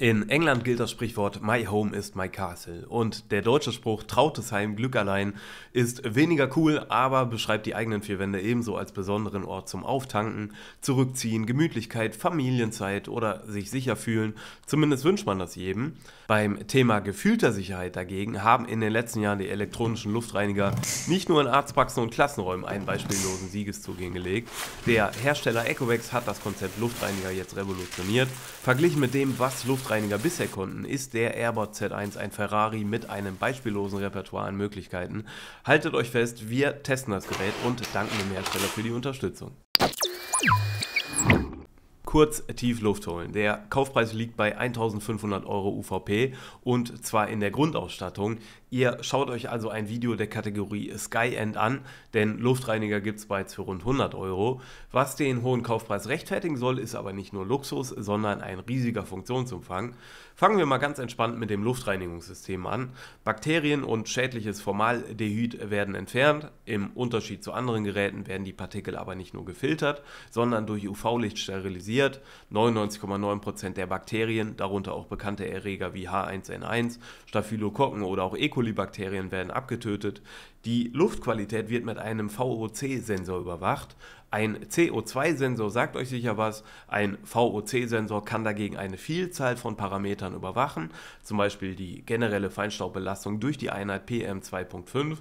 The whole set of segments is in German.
In England gilt das Sprichwort My Home is My Castle und der deutsche Spruch Trautes Heim Glück allein ist weniger cool, aber beschreibt die eigenen vier Wände ebenso als besonderen Ort zum Auftanken, Zurückziehen, Gemütlichkeit, Familienzeit oder sich sicher fühlen. Zumindest wünscht man das jedem. Beim Thema gefühlter Sicherheit dagegen haben in den letzten Jahren die elektronischen Luftreiniger nicht nur in Arztpraxen und Klassenräumen einen beispiellosen Siegeszug hingelegt. Der Hersteller Ecovacs hat das Konzept Luftreiniger jetzt revolutioniert. Verglichen mit dem, was Luft Luftreiniger bisher konnten, ist der Airbot Z1 ein Ferrari mit einem beispiellosen Repertoire an Möglichkeiten. Haltet euch fest, wir testen das Gerät und danken dem Hersteller für die Unterstützung kurz tief Luft holen. Der Kaufpreis liegt bei 1500 Euro UVP und zwar in der Grundausstattung. Ihr schaut euch also ein Video der Kategorie Skyend an, denn Luftreiniger gibt es bereits für rund 100 Euro. Was den hohen Kaufpreis rechtfertigen soll, ist aber nicht nur Luxus, sondern ein riesiger Funktionsumfang. Fangen wir mal ganz entspannt mit dem Luftreinigungssystem an. Bakterien und schädliches Formaldehyd werden entfernt. Im Unterschied zu anderen Geräten werden die Partikel aber nicht nur gefiltert, sondern durch UV-Licht sterilisiert. 99,9% der Bakterien, darunter auch bekannte Erreger wie H1N1, Staphylokokken oder auch E. coli, Kolibakterien werden abgetötet. Die Luftqualität wird mit einem VOC-Sensor überwacht. Ein CO2-Sensor sagt euch sicher was. Ein VOC-Sensor kann dagegen eine Vielzahl von Parametern überwachen, zum Beispiel die generelle Feinstaubbelastung durch die Einheit PM 2.5.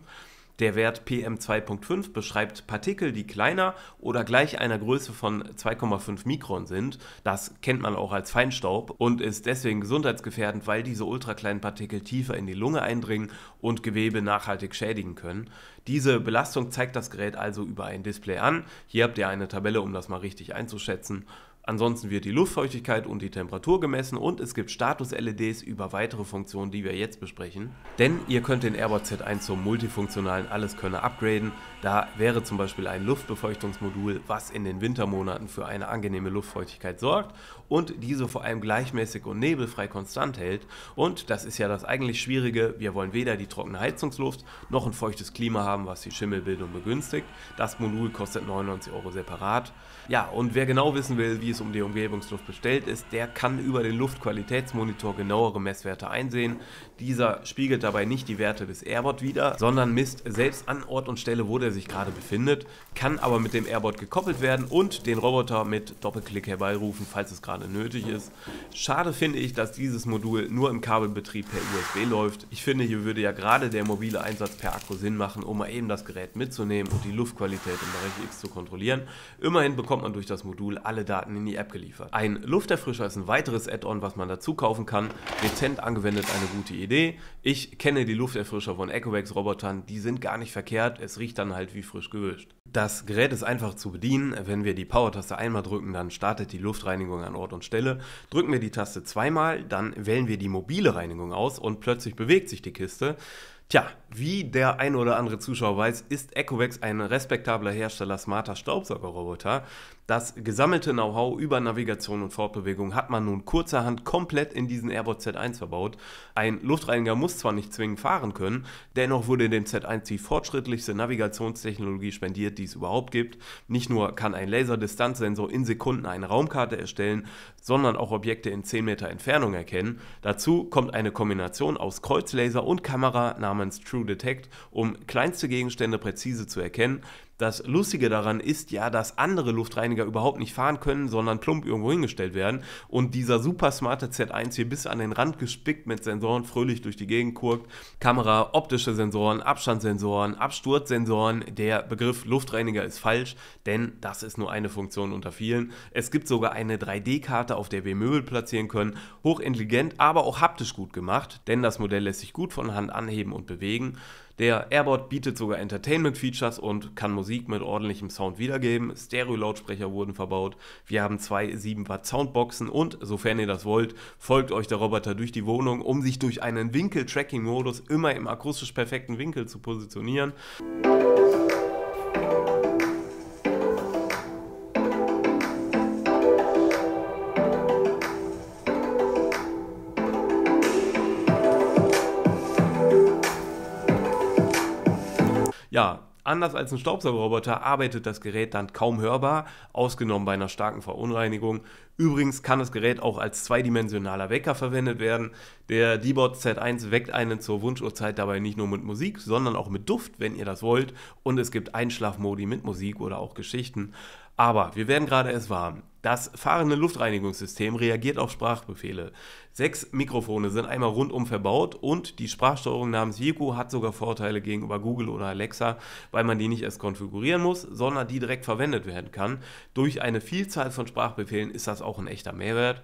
Der Wert PM2.5 beschreibt Partikel, die kleiner oder gleich einer Größe von 2,5 Mikron sind. Das kennt man auch als Feinstaub und ist deswegen gesundheitsgefährdend, weil diese ultrakleinen Partikel tiefer in die Lunge eindringen und Gewebe nachhaltig schädigen können. Diese Belastung zeigt das Gerät also über ein Display an. Hier habt ihr eine Tabelle, um das mal richtig einzuschätzen. Ansonsten wird die Luftfeuchtigkeit und die Temperatur gemessen und es gibt Status-LEDs über weitere Funktionen, die wir jetzt besprechen. Denn ihr könnt den Airbot Z1 zum multifunktionalen Alleskönner upgraden. Da wäre zum Beispiel ein Luftbefeuchtungsmodul, was in den Wintermonaten für eine angenehme Luftfeuchtigkeit sorgt und diese vor allem gleichmäßig und nebelfrei konstant hält. Und das ist ja das eigentlich Schwierige, wir wollen weder die trockene Heizungsluft noch ein feuchtes Klima haben, was die Schimmelbildung begünstigt. Das Modul kostet 99 Euro separat. Ja, und wer genau wissen will, wie es um die Umgebungsluft bestellt ist, der kann über den Luftqualitätsmonitor genauere Messwerte einsehen. Dieser spiegelt dabei nicht die Werte des Airbot wieder, sondern misst selbst an Ort und Stelle, wo der sich gerade befindet, kann aber mit dem Airbot gekoppelt werden und den Roboter mit Doppelklick herbeirufen, falls es gerade nötig ist. Schade finde ich, dass dieses Modul nur im Kabelbetrieb per USB läuft. Ich finde, hier würde ja gerade der mobile Einsatz per Akku Sinn machen, um mal eben das Gerät mitzunehmen und die Luftqualität im Bereich X zu kontrollieren. Immerhin bekommt man durch das Modul alle Daten in die App geliefert. Ein Lufterfrischer ist ein weiteres Add-on, was man dazu kaufen kann. Dezent angewendet eine gute Idee. Ich kenne die Lufterfrischer von EcoVax Robotern, die sind gar nicht verkehrt, es riecht dann halt wie frisch gewischt. Das Gerät ist einfach zu bedienen. Wenn wir die Power-Taste einmal drücken, dann startet die Luftreinigung an Ort und Stelle. Drücken wir die Taste zweimal, dann wählen wir die mobile Reinigung aus und plötzlich bewegt sich die Kiste. Tja, wie der ein oder andere Zuschauer weiß, ist Ecovex ein respektabler Hersteller smarter Staubsaugerroboter. Das gesammelte Know-how über Navigation und Fortbewegung hat man nun kurzerhand komplett in diesen Airbot Z1 verbaut. Ein Luftreiniger muss zwar nicht zwingend fahren können, dennoch wurde dem Z1 die fortschrittlichste Navigationstechnologie spendiert, die es überhaupt gibt. Nicht nur kann ein Laserdistanzsensor in Sekunden eine Raumkarte erstellen, sondern auch Objekte in 10 Meter Entfernung erkennen. Dazu kommt eine Kombination aus Kreuzlaser und Kamera namens namens True Detect, um kleinste Gegenstände präzise zu erkennen, das Lustige daran ist ja, dass andere Luftreiniger überhaupt nicht fahren können, sondern plump irgendwo hingestellt werden und dieser super smarte Z1 hier bis an den Rand gespickt mit Sensoren fröhlich durch die Gegend guckt. Kamera, optische Sensoren, Abstandssensoren, Absturzsensoren. Der Begriff Luftreiniger ist falsch, denn das ist nur eine Funktion unter vielen. Es gibt sogar eine 3D-Karte, auf der wir Möbel platzieren können. Hochintelligent, aber auch haptisch gut gemacht, denn das Modell lässt sich gut von Hand anheben und bewegen. Der Airbot bietet sogar Entertainment-Features und kann Musik mit ordentlichem Sound wiedergeben. Stereo-Lautsprecher wurden verbaut. Wir haben zwei 7 Watt Soundboxen und, sofern ihr das wollt, folgt euch der Roboter durch die Wohnung, um sich durch einen Winkel-Tracking-Modus immer im akustisch perfekten Winkel zu positionieren. Musik Ja, Anders als ein Staubsaugerroboter arbeitet das Gerät dann kaum hörbar, ausgenommen bei einer starken Verunreinigung. Übrigens kann das Gerät auch als zweidimensionaler Wecker verwendet werden. Der D-Bot Z1 weckt einen zur Wunschuhrzeit dabei nicht nur mit Musik, sondern auch mit Duft, wenn ihr das wollt. Und es gibt Einschlafmodi mit Musik oder auch Geschichten. Aber wir werden gerade erst warm. Das fahrende Luftreinigungssystem reagiert auf Sprachbefehle. Sechs Mikrofone sind einmal rundum verbaut und die Sprachsteuerung namens Yeko hat sogar Vorteile gegenüber Google oder Alexa, weil man die nicht erst konfigurieren muss, sondern die direkt verwendet werden kann. Durch eine Vielzahl von Sprachbefehlen ist das auch ein echter Mehrwert.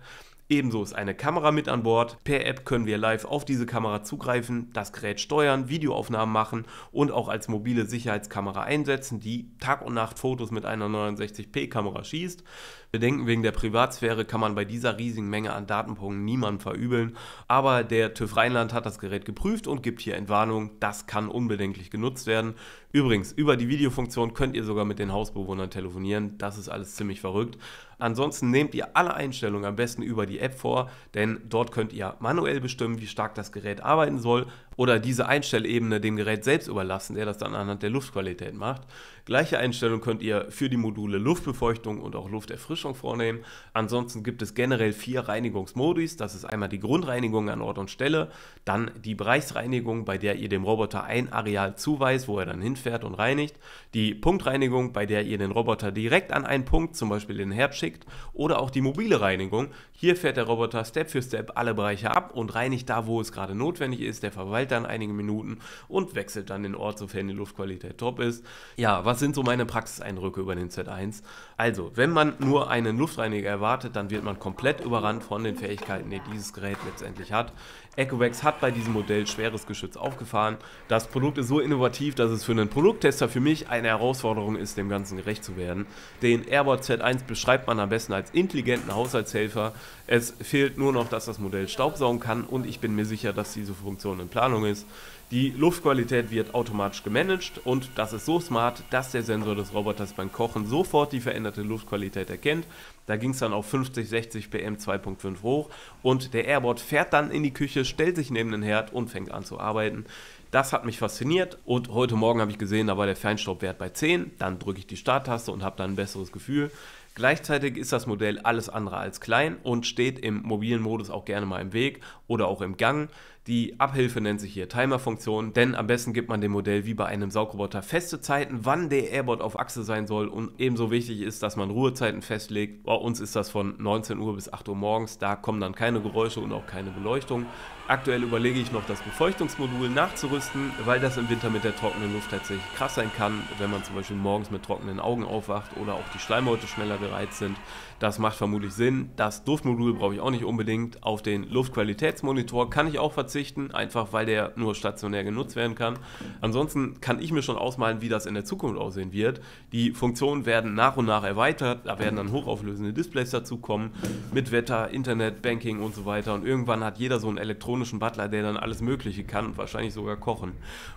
Ebenso ist eine Kamera mit an Bord. Per App können wir live auf diese Kamera zugreifen, das Gerät steuern, Videoaufnahmen machen und auch als mobile Sicherheitskamera einsetzen, die Tag und Nacht Fotos mit einer 69p-Kamera schießt. Bedenken wegen der Privatsphäre kann man bei dieser riesigen Menge an Datenpunkten niemand verübeln, aber der TÜV Rheinland hat das Gerät geprüft und gibt hier Entwarnung, das kann unbedenklich genutzt werden. Übrigens, über die Videofunktion könnt ihr sogar mit den Hausbewohnern telefonieren, das ist alles ziemlich verrückt. Ansonsten nehmt ihr alle Einstellungen am besten über die App vor, denn dort könnt ihr manuell bestimmen, wie stark das Gerät arbeiten soll oder diese Einstellebene dem Gerät selbst überlassen, der das dann anhand der Luftqualität macht. Gleiche Einstellung könnt ihr für die Module Luftbefeuchtung und auch Lufterfrischung vornehmen. Ansonsten gibt es generell vier Reinigungsmodis. Das ist einmal die Grundreinigung an Ort und Stelle, dann die Bereichsreinigung, bei der ihr dem Roboter ein Areal zuweist, wo er dann hinfährt und reinigt, die Punktreinigung, bei der ihr den Roboter direkt an einen Punkt, zum Beispiel den Herd schickt, oder auch die mobile Reinigung. Hier fährt der Roboter Step für Step alle Bereiche ab und reinigt da, wo es gerade notwendig ist. Der verweilt dann einige Minuten und wechselt dann den Ort, sofern die Luftqualität top ist. Ja, was sind so meine Praxiseindrücke über den Z1. Also, wenn man nur einen Luftreiniger erwartet, dann wird man komplett überrannt von den Fähigkeiten, die dieses Gerät letztendlich hat. EcoVax hat bei diesem Modell schweres Geschütz aufgefahren. Das Produkt ist so innovativ, dass es für einen Produkttester für mich eine Herausforderung ist, dem Ganzen gerecht zu werden. Den Airbot Z1 beschreibt man am besten als intelligenten Haushaltshelfer. Es fehlt nur noch, dass das Modell Staubsaugen kann und ich bin mir sicher, dass diese Funktion in Planung ist. Die Luftqualität wird automatisch gemanagt und das ist so smart, dass der Sensor des Roboters beim Kochen sofort die veränderte Luftqualität erkennt. Da ging es dann auf 50, 60 PM 2.5 hoch und der Airbot fährt dann in die Küche, stellt sich neben den Herd und fängt an zu arbeiten. Das hat mich fasziniert und heute Morgen habe ich gesehen, da war der Feinstaubwert bei 10. Dann drücke ich die Starttaste und habe dann ein besseres Gefühl. Gleichzeitig ist das Modell alles andere als klein und steht im mobilen Modus auch gerne mal im Weg oder auch im Gang. Die Abhilfe nennt sich hier Timer-Funktion, denn am besten gibt man dem Modell wie bei einem Saugroboter feste Zeiten, wann der Airbot auf Achse sein soll und ebenso wichtig ist, dass man Ruhezeiten festlegt. Bei uns ist das von 19 Uhr bis 8 Uhr morgens, da kommen dann keine Geräusche und auch keine Beleuchtung. Aktuell überlege ich noch, das Befeuchtungsmodul nachzurüsten, weil das im Winter mit der trockenen Luft tatsächlich krass sein kann, wenn man zum Beispiel morgens mit trockenen Augen aufwacht oder auch die Schleimhäute schneller gereizt sind. Das macht vermutlich Sinn. Das Duftmodul brauche ich auch nicht unbedingt. Auf den Luftqualitätsmonitor kann ich auch verzichten verzichten, einfach weil der nur stationär genutzt werden kann. Ansonsten kann ich mir schon ausmalen, wie das in der Zukunft aussehen wird. Die Funktionen werden nach und nach erweitert, da werden dann hochauflösende Displays dazukommen, mit Wetter, Internet, Banking und so weiter. Und irgendwann hat jeder so einen elektronischen Butler, der dann alles Mögliche kann und wahrscheinlich sogar kochen.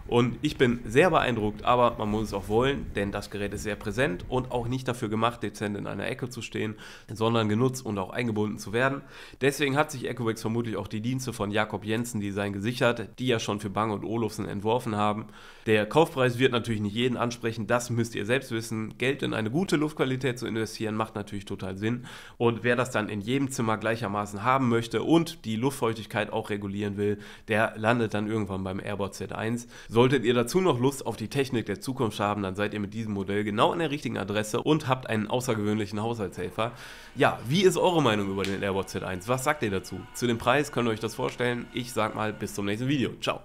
Und ich bin sehr beeindruckt, aber man muss es auch wollen, denn das Gerät ist sehr präsent und auch nicht dafür gemacht, dezent in einer Ecke zu stehen, sondern genutzt und auch eingebunden zu werden. Deswegen hat sich EcoWax vermutlich auch die Dienste von Jakob Jensen, Außendesign gesichert, die ja schon für Bang und Olufsen entworfen haben. Der Kaufpreis wird natürlich nicht jeden ansprechen, das müsst ihr selbst wissen. Geld in eine gute Luftqualität zu investieren macht natürlich total Sinn. Und wer das dann in jedem Zimmer gleichermaßen haben möchte und die Luftfeuchtigkeit auch regulieren will, der landet dann irgendwann beim Airbot Z1. Solltet ihr dazu noch Lust auf die Technik der Zukunft haben, dann seid ihr mit diesem Modell genau an der richtigen Adresse und habt einen außergewöhnlichen Haushaltshelfer. Ja, wie ist eure Meinung über den Airbot Z1? Was sagt ihr dazu? Zu dem Preis könnt ihr euch das vorstellen. Ich sage mal bis zum nächsten Video. Ciao.